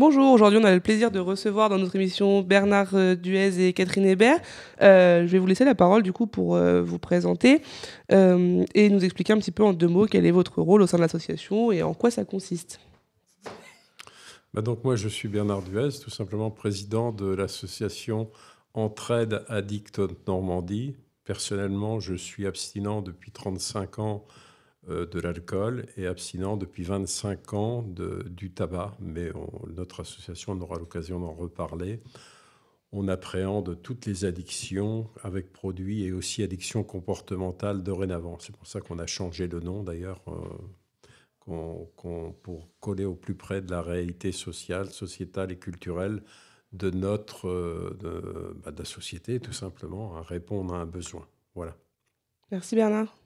Bonjour, aujourd'hui on a le plaisir de recevoir dans notre émission Bernard euh, Duez et Catherine Hébert. Euh, je vais vous laisser la parole du coup pour euh, vous présenter et nous expliquer un petit peu en deux mots quel est votre rôle au sein de l'association et en quoi ça consiste. Bah, donc moi je suis Bernard Duez, tout simplement président de l'association Entraide Addict Normandie. Personnellement je suis abstinent depuis 35 ans euh, de l'alcool et abstinent depuis 25 ans de, du tabac, mais notre association on aura l'occasion d'en reparler. On appréhende toutes les addictions avec produits et aussi addictions comportementales dorénavant. C'est pour ça qu'on a changé le nom d'ailleurs euh, pour coller au plus près de la réalité sociale, sociétale et culturelle de notre euh, bah, de, la société tout simplement, à hein, répondre à un besoin. Voilà. Merci Bernard.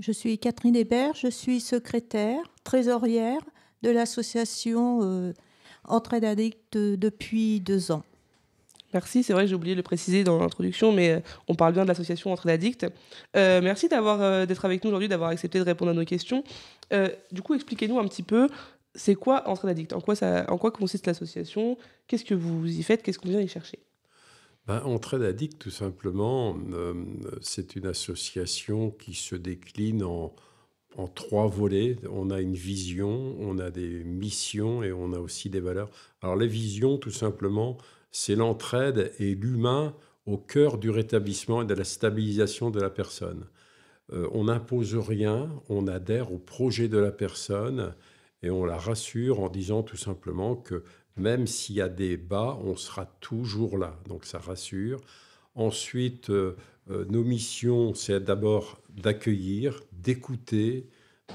Je suis Catherine Hébert, je suis secrétaire, trésorière de l'association euh, Entraide Addict euh, depuis deux ans. Merci, c'est vrai, j'ai oublié de le préciser dans l'introduction, mais euh, on parle bien de l'association Entraide Addict. merci d'avoir, d'être avec nous aujourd'hui, d'avoir accepté de répondre à nos questions. du coup, expliquez-nous un petit peu, c'est quoi Entraide Addict en quoi, ça, en quoi consiste l'association Qu'est-ce que vous y faites Qu'est-ce qu'on vient y chercher ben, Entraide Addict, tout simplement, euh, c'est une association qui se décline en, trois volets. On a une vision, on a des missions et on a aussi des valeurs. Alors les visions, tout simplement, c'est l'entraide et l'humain au cœur du rétablissement et de la stabilisation de la personne. Euh, on n'impose rien, on adhère au projet de la personne et on la rassure en disant tout simplement que même s'il y a des bas, on sera toujours là. Donc ça rassure. Ensuite, euh, euh, nos missions, c'est d'abord d'accueillir, d'écouter,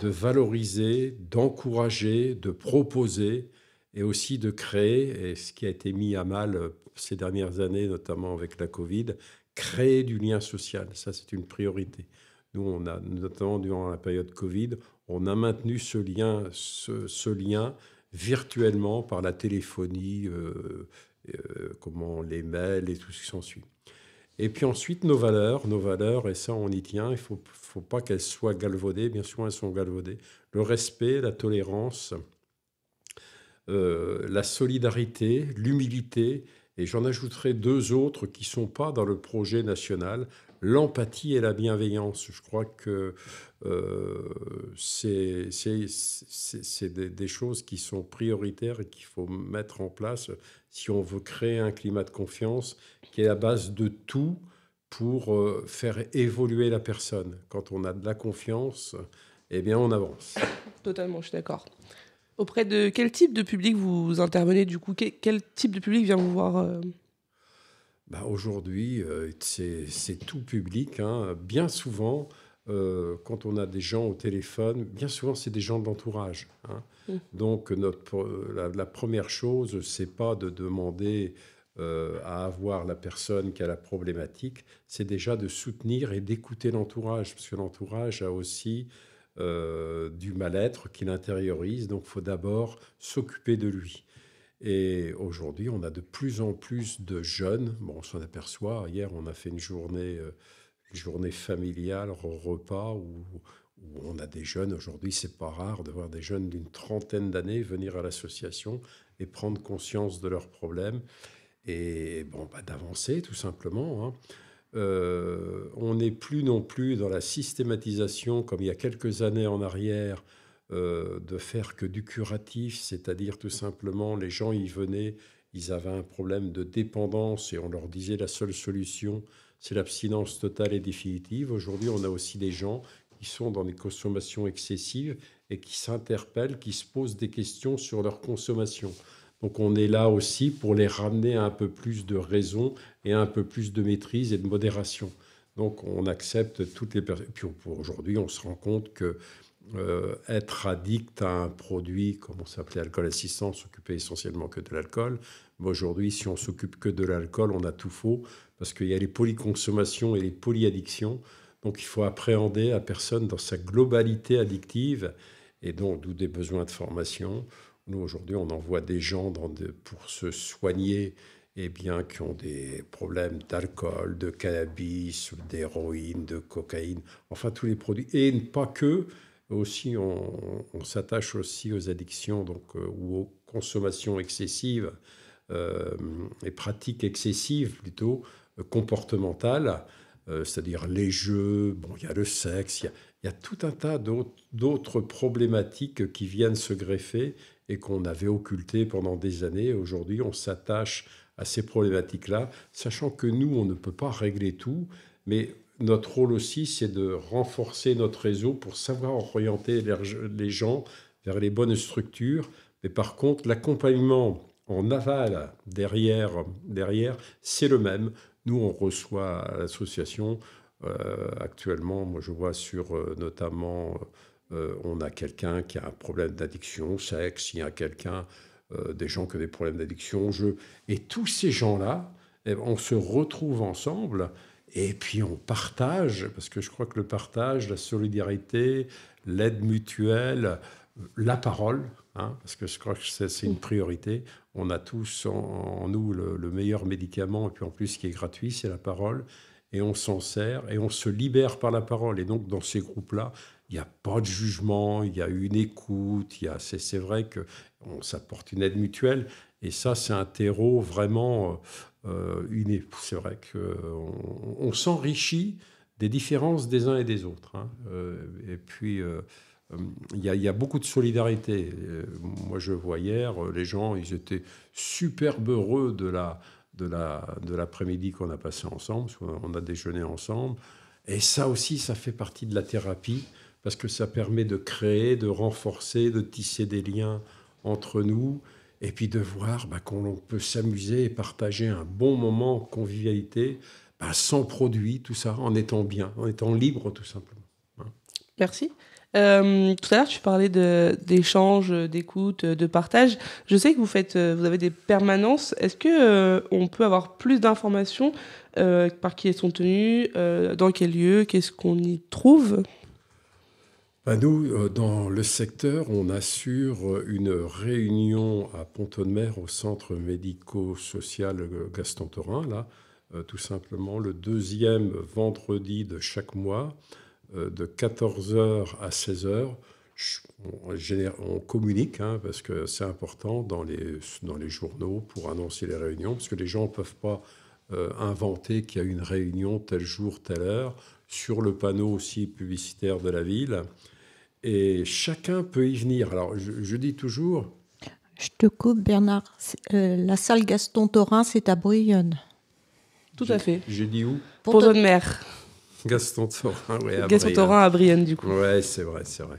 de valoriser, d'encourager, de proposer et aussi de créer, et ce qui a été mis à mal euh, ces dernières années, notamment avec la Covid, créer du lien social. Ça, c'est une priorité. Nous, on a, notamment durant la période Covid, on a maintenu ce lien, ce lien virtuellement par la téléphonie, euh, euh, comment les mails et tout ce qui s'ensuit. Et puis ensuite, nos valeurs, nos valeurs, et ça, on y tient, il ne faut, pas qu'elles soient galvaudées, bien sûr, elles sont galvaudées. Le respect, la tolérance, euh, la solidarité, l'humilité, et j'en ajouterai deux autres qui ne sont pas dans le projet national, l'empathie et la bienveillance. Je crois que euh, c'est des, choses qui sont prioritaires et qu'il faut mettre en place si on veut créer un climat de confiance qui est la base de tout pour euh, faire évoluer la personne. Quand on a de la confiance, eh bien on avance. Totalement, je suis d'accord. Auprès de quel type de public vous intervenez du coup Quel type de public vient vous voir euh? Bah, aujourd'hui, euh, c'est tout public. Hein. Bien souvent, euh, quand on a des gens au téléphone, bien souvent, c'est des gens de l'entourage. Hein. Mmh. Donc, la, première chose, c'est pas de demander euh, à avoir la personne qui a la problématique, c'est déjà de soutenir et d'écouter l'entourage, parce que l'entourage a aussi du mal-être qu'il l'intériorise. donc il faut d'abord s'occuper de lui. Et aujourd'hui, on a de plus en plus de jeunes. Bon, on s'en aperçoit. Hier, on a fait une journée, euh, journée familiale, repas, où, on a des jeunes. Aujourd'hui, c'est pas rare de voir des jeunes d'une trentaine d'années venir à l'association et prendre conscience de leurs problèmes et bon, bah, d'avancer tout simplement. Hein. Euh, on n'est plus non plus dans la systématisation comme il y a quelques années en arrière euh, de faire que du curatif, c'est-à-dire tout simplement les gens y venaient, ils avaient un problème de dépendance et on leur disait la seule solution, c'est l'abstinence totale et définitive. Aujourd'hui, on a aussi des gens qui sont dans des consommations excessives et qui s'interpellent, qui se posent des questions sur leur consommation. Donc on est là aussi pour les ramener à un peu plus de raison et un peu plus de maîtrise et de modération. Donc on accepte toutes les personnes. Puis aujourd'hui, on se rend compte que euh, être addict à un produit, comme on s'appelait alcool assistant, s'occuper essentiellement que de l'alcool. Mais aujourd'hui, si on s'occupe que de l'alcool, on a tout faux, parce qu'il y a les polyconsommations et les polyaddictions. Donc il faut appréhender la personne dans sa globalité addictive, et donc d'où des besoins de formation. Nous, aujourd'hui, on envoie des gens pour se soigner et eh bien, qui ont des problèmes d'alcool, de cannabis, d'héroïne, de cocaïne, enfin tous les produits. Et pas que, aussi, on, s'attache aussi aux addictions donc, euh, ou aux consommations excessives euh, et pratiques excessives plutôt euh, comportementales, c'est-à-dire les jeux, bon, il y a le sexe, il y a, il y a tout un tas d'autres problématiques qui viennent se greffer et qu'on avait occultées pendant des années. Aujourd'hui, on s'attache à ces problématiques-là, sachant que nous, on ne peut pas régler tout, mais notre rôle aussi, c'est de renforcer notre réseau pour savoir orienter les gens vers les bonnes structures. Mais par contre, l'accompagnement en aval, derrière, derrière c'est le même. Nous, on reçoit à l'association, euh, actuellement, moi je vois sur euh, notamment, euh, on a quelqu'un qui a un problème d'addiction, sexe, il y a quelqu'un, des gens qui ont des problèmes d'addiction, jeu. Et tous ces gens-là, eh ben, on se retrouve ensemble et puis on partage, parce que je crois que le partage, la solidarité, l'aide mutuelle, la parole, hein, parce que je crois que c'est une priorité. On a tous en, nous le, meilleur médicament, et puis en plus qui est gratuit, c'est la parole. Et on s'en sert, et on se libère par la parole. Et donc dans ces groupes-là, il n'y a pas de jugement, il y a une écoute, c'est vrai que on s'apporte une aide mutuelle, et ça, c'est un terreau vraiment euh, euh C'est vrai qu'on euh, s'enrichit des différences des uns et des autres. Hein. Euh, et puis. Il y, a, beaucoup de solidarité. Moi, je vois hier, les gens, ils étaient superbe heureux de la de la de l'après-midi qu'on a passé ensemble, on a déjeuné ensemble. Et ça aussi, ça fait partie de la thérapie parce que ça permet de créer, de renforcer, de tisser des liens entre nous et puis de voir bah, qu'on peut s'amuser et partager un bon moment en convivialité, bah, sans produit, tout ça, en étant bien, en étant libre tout simplement. Hein. Merci. Euh, tout à l'heure, tu parlais d'échanges, d'écoute, de partage. Je sais que vous faites, euh, vous avez des permanences. Est-ce que euh, on peut avoir plus d'informations par qui elles sont tenues, dans quel lieu, qu'est-ce qu'on y trouve ben, nous, euh, dans le secteur, on assure euh, une réunion à Pont-de-Mer au centre médico-social euh, Gaston Torin, là, tout simplement le deuxième vendredi de chaque mois, de 14h à 16h. On communique, hein, parce que c'est important dans les, dans les journaux pour annoncer les réunions, parce que les gens ne peuvent pas inventer qu'il y a une réunion tel jour, telle heure, sur le panneau aussi publicitaire de la ville et chacun peut y venir. Alors, je, dis toujours. Je te coupe, Bernard. Euh, la salle Gaston torin c'est à Brionne. Tout à fait. Je dis où Pour de mer. Gaston torin oui. Gaston torin à Brienne, du coup. Oui, c'est vrai, c'est vrai.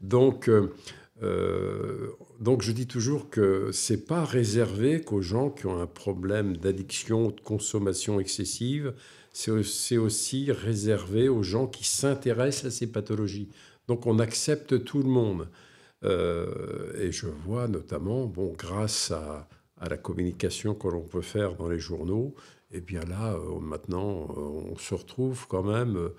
Donc, euh, euh, donc, je dis toujours que c'est pas réservé qu'aux gens qui ont un problème d'addiction ou de consommation excessive. C'est aussi réservé aux gens qui s'intéressent à ces pathologies. Donc on accepte tout le monde. Euh, et je vois notamment, bon, grâce à, la communication que l'on peut faire dans les journaux, et eh bien là, euh, maintenant, euh, on se retrouve quand même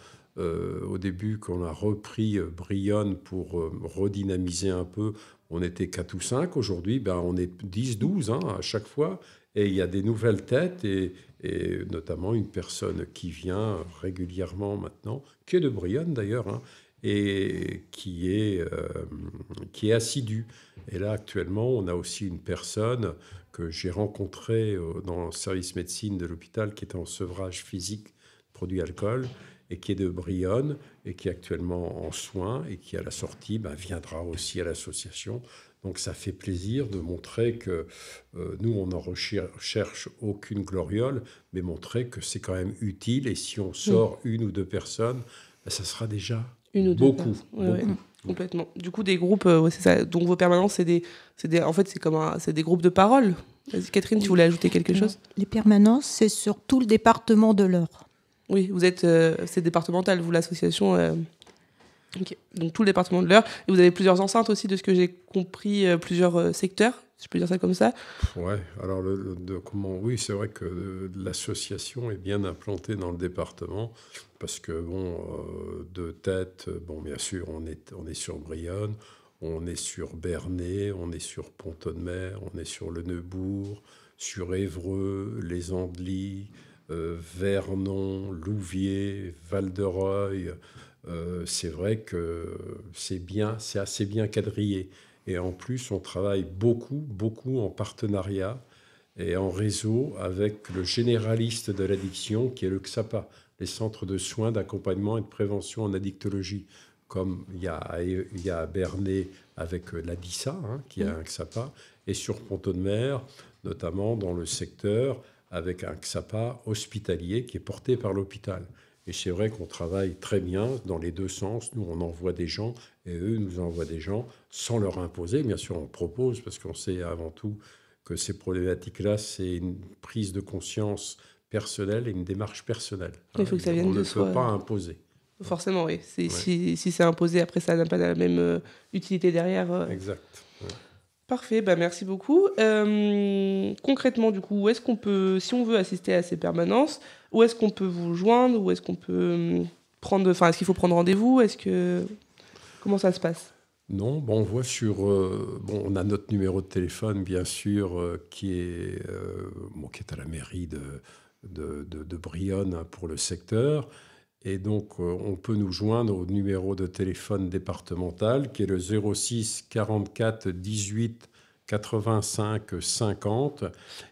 au début qu'on a repris Brionne pour redynamiser un peu, on était 4 ou 5. Aujourd'hui, ben, on est 10, 12 hein, à chaque fois. Et il y a des nouvelles têtes, et, notamment une personne qui vient régulièrement maintenant, qui est de Brionne d'ailleurs, hein, et qui est, euh, qui est assidu. Et là, actuellement, on a aussi une personne que j'ai rencontrée euh, dans le service médecine de l'hôpital qui est en sevrage physique produit alcool et qui est de Brionne et qui est actuellement en soins et qui, à la sortie, bah, viendra aussi à l'association. Donc ça fait plaisir de montrer que euh, nous, on n'en recherche aucune gloriole, mais montrer que c'est quand même utile et si on mm. sort une ou deux personnes, bah, ça sera déjà beaucoup. complètement. Du coup, des groupes, euh, c'est Donc vos permanences, c'est des, en fait, c'est comme un, c'est des groupes de parole. Catherine, tu voulais ajouter quelque chose Les permanences, c'est sur tout le département de l'Eure. Oui, vous êtes, euh, c'est départemental, vous l'association. Euh, donc tout le département de l'Eure. Et vous avez plusieurs enceintes aussi, de ce que j'ai compris, plusieurs secteurs je peux dire ça comme ça. alors comment, oui, c'est vrai que euh, l'association est bien implantée dans le département parce que bon, euh, de tête, euh, bon, bien sûr, on est, on est sur Brionne, on est sur Bernay, on est sur Pont-de-Mer, on est sur le Neubourg, sur Évreux, les Andelys, Vernon, Louviers, Val-de-Reuil. c'est vrai que c'est bien, c'est assez bien quadrillé. Et en plus, on travaille beaucoup, beaucoup en partenariat et en réseau avec le généraliste de l'addiction qui est le XAPA, les centres de soins, d'accompagnement et de prévention en addictologie, comme il y a, à, Bernay avec euh, l'ADISA, hein, qui a mm. un XAPA, et sur Ponto de Mer, notamment dans le secteur avec un XAPA hospitalier qui est porté par l'hôpital. Et c'est vrai qu'on travaille très bien dans les deux sens. Nous, on envoie des gens et eux nous envoient des gens sans leur imposer. Bien sûr, on propose parce qu'on sait avant tout que ces problématiques-là, c'est une prise de conscience personnelle et une démarche personnelle. Il faut que ça vienne on de ne peut pas imposer. Forcément, oui. Si, c'est imposé, après, ça n'a pas la même euh, utilité derrière. Euh. Exact. Parfait, bah, merci beaucoup. Euh, concrètement, du coup, où est-ce qu'on peut, si on veut assister à ces permanences, où est-ce qu'on peut vous joindre, où est-ce qu'on peut hum, prendre, enfin, est-ce qu'il faut prendre rendez-vous, est-ce que comment ça se passe Non, on voit sur, euh, on a notre numéro de téléphone bien sûr euh, qui est, bon, qui est à la mairie de de Brionne hein, pour le secteur. Et donc, euh, on peut nous joindre au numéro de téléphone départemental qui est le 06 44 18 85 50.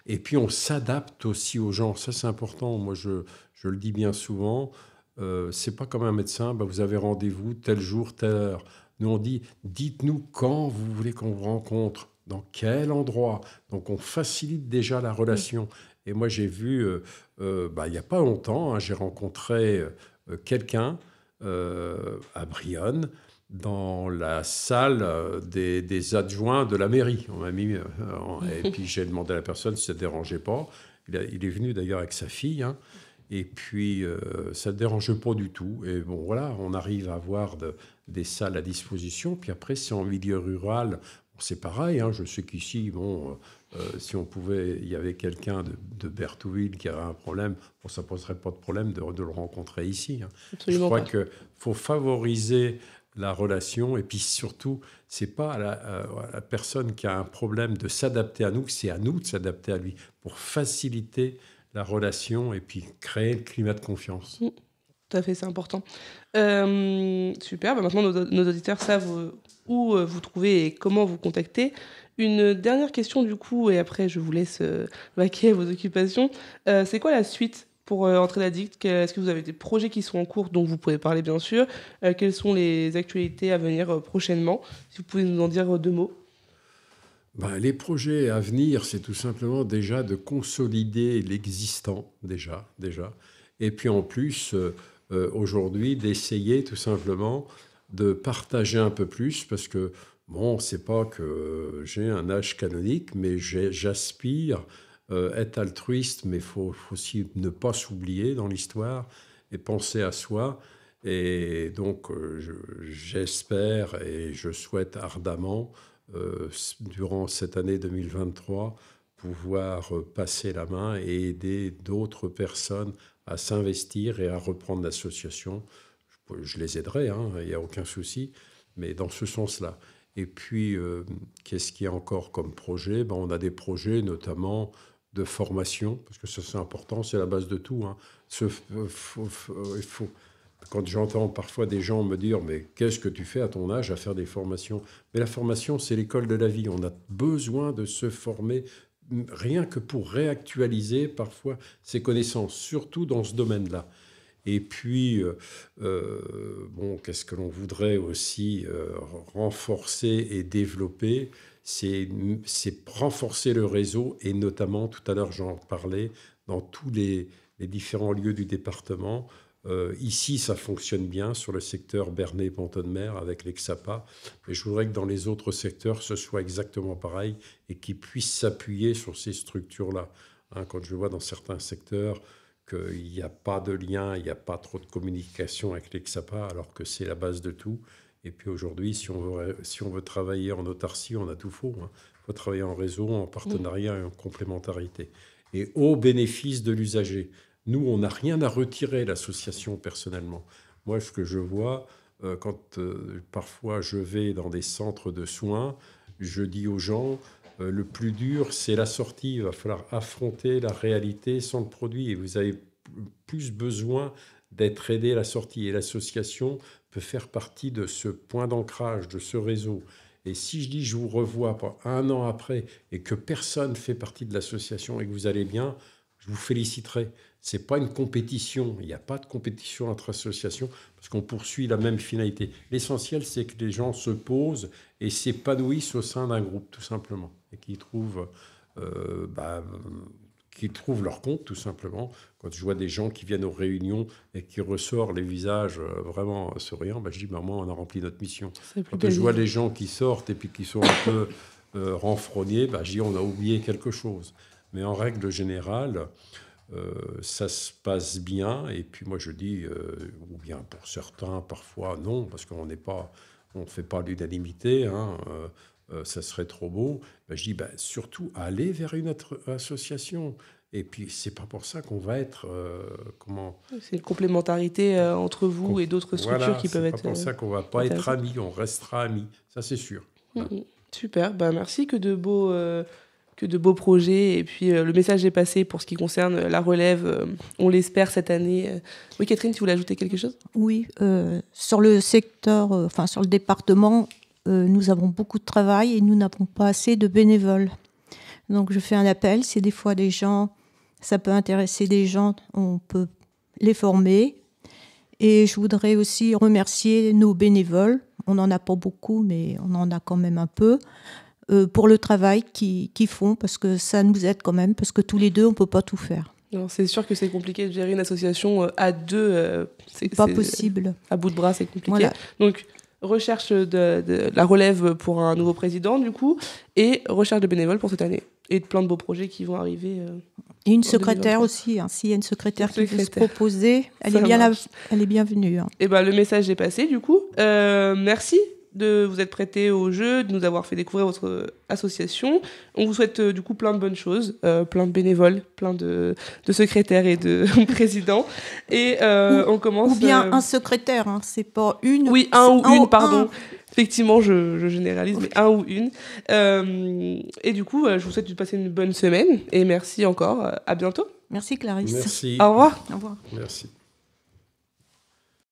Et puis, on s'adapte aussi aux gens. Ça, c'est important. Moi, je, je, le dis bien souvent. Ce euh, c'est pas comme un médecin, ben, vous avez rendez-vous tel jour, telle heure. Nous, on dit, dites-nous quand vous voulez qu'on vous rencontre, dans quel endroit. Donc, on facilite déjà la relation. Et moi, j'ai vu, euh, ben, il n'y a pas longtemps, hein, j'ai rencontré euh, quelqu'un euh, à Brionne dans la salle euh, des, adjoints de la mairie. On m'a mis, et puis j'ai demandé à la personne si ça ne dérangeait pas. Il, est venu d'ailleurs avec sa fille, hein. et puis ça ne dérangeait pas du tout. Et bon, voilà, on arrive à avoir des salles à disposition. Puis après, c'est en milieu rural. c'est pareil, hein. je sais qu'ici, bon, euh, si on pouvait, il y avait quelqu'un de, de, Bertouville qui avait un problème, on ne poserait pas de problème de, le rencontrer ici. Hein. Je crois qu'il faut favoriser la relation et puis surtout, c'est pas à la, euh, personne qui a un problème de s'adapter à nous, c'est à nous de s'adapter à lui pour faciliter la relation et puis créer le climat de confiance. Mmh. tout à fait, c'est important. Euh, super, bah, maintenant nos, nos, auditeurs savent où euh, vous trouvez et comment vous contacter. Une dernière question du coup, et après je vous laisse euh, vaquer à vos occupations. Euh, c'est quoi la suite pour entrer d'Addict Est-ce que vous avez des projets qui sont en cours dont vous pouvez parler bien sûr Quelles sont les actualités à venir prochainement Si vous pouvez nous en dire deux mots. Bah, les projets à venir, c'est tout simplement déjà de consolider l'existant, déjà, déjà. Et puis en plus, aujourd'hui, d'essayer tout simplement de partager un peu plus parce que, bon, c'est pas que j'ai un âge canonique, mais j'aspire euh, être altruiste, mais il faut, aussi ne pas s'oublier dans l'histoire et penser à soi. Et donc, euh, j'espère et je souhaite ardemment, euh, durant cette année 2023, pouvoir passer la main et aider d'autres personnes à s'investir et à reprendre l'association je les aiderai, hein, il n'y a aucun souci, mais dans ce sens-là. Et puis, euh, qu'est-ce qu'il y a encore comme projet ben, On a des projets notamment de formation, parce que ça c'est important, c'est la base de tout. Hein. Euh, euh, quand j'entends parfois des gens me dire, mais qu'est-ce que tu fais à ton âge à faire des formations Mais la formation, c'est l'école de la vie. On a besoin de se former rien que pour réactualiser parfois ses connaissances, surtout dans ce domaine-là. Et puis, euh, euh, bon, qu'est-ce que l'on voudrait aussi euh, renforcer et développer c'est renforcer le réseau et notamment, tout à l'heure j'en parlais, dans tous les, les, différents lieux du département. ici, ça fonctionne bien sur le secteur Bernay-Pont-de-Mer avec l'Exapa, mais je voudrais que dans les autres secteurs, ce soit exactement pareil et qu'ils puissent s'appuyer sur ces structures-là. Hein, quand je vois dans certains secteurs, qu'il n'y a pas de lien, il n'y a pas trop de communication avec les alors que c'est la base de tout. Et puis aujourd'hui, si, on veut, si on veut travailler en autarcie, on a tout faux. Hein. Il faut travailler en réseau, en partenariat et en complémentarité. Et au bénéfice de l'usager. Nous, on n'a rien à retirer, l'association, personnellement. Moi, ce que je vois, euh, quand euh, parfois je vais dans des centres de soins, je dis aux gens, euh, le plus dur, c'est la sortie. Il va falloir affronter la réalité sans le produit. Et vous avez plus besoin d'être aidé à la sortie. Et l'association peut faire partie de ce point d'ancrage, de ce réseau. Et si je dis je vous revois un an après et que personne fait partie de l'association et que vous allez bien, je vous féliciterai. C'est pas une compétition. Il n'y a pas de compétition entre associations parce qu'on poursuit la même finalité. L'essentiel, c'est que les gens se posent et s'épanouissent au sein d'un groupe, tout simplement, et qu'ils trouvent, euh, bah, trouvent leur compte, tout simplement. Quand je vois des gens qui viennent aux réunions et qui ressortent les visages euh, vraiment souriants, bah, je dis, bah, maman on a rempli notre mission. Quand je vois des gens qui sortent et puis qui sont un peu euh, renfrognés, je dis, on a oublié quelque chose. Mais en règle générale, euh, ça se passe bien. Et puis moi je dis, euh, ou bien pour certains, parfois non, parce qu'on n'est pas, on fait pas l'unanimité. Hein, euh, ça serait trop beau. Ben, je dis, ben, surtout aller vers une autre association. Et puis, c'est pas pour ça qu'on va être. comment C'est une complémentarité entre vous et d'autres structures qui peuvent être. C'est pas pour ça qu'on va pas être amis, on restera amis, ça c'est sûr. Mm, mm. Super, ben, merci que de beaux que de beaux projets. Et puis euh, le message est passé pour ce qui concerne euh, la relève, euh, on l'espère cette année. Oui, Catherine, tu voulais ajouter quelque chose Oui, sur le secteur, enfin sur le département, nous avons beaucoup de travail et nous n'avons pas assez de bénévoles. Donc je fais un appel, c'est des fois des gens, ça peut intéresser des gens, on peut les former. Et je voudrais aussi remercier nos bénévoles. On n'en a pas beaucoup, mais on en a quand même un peu, euh, pour le travail qu'ils font, parce que ça nous aide quand même, parce que tous les deux, on ne peut pas tout faire. C'est sûr que c'est compliqué de gérer une association euh, à deux. Euh, c'est pas possible. À bout de bras, c'est compliqué. Donc, recherche de, la relève pour un nouveau président, du coup, et recherche de bénévoles pour cette année. Et de plein de beaux projets qui vont arriver. et une secrétaire aussi. Hein. S'il y a une secrétaire qui veut se proposer, elle, est, bien elle est bienvenue. Et hein. eh ben, le message est passé, du coup. merci de vous être prêté au jeu, de nous avoir fait découvrir votre association. On vous souhaite euh, du coup plein de bonnes choses, euh, plein de bénévoles, plein de, de secrétaires et de présidents. Et euh, on commence. Ou bien un secrétaire, hein, c'est pas une. Oui, un ou une, pardon. Effectivement, je, généralise, mais un ou une. et du coup, je vous souhaite de passer une bonne semaine et merci encore. à bientôt. Merci Clarisse. Merci. Au revoir. Au revoir. Merci.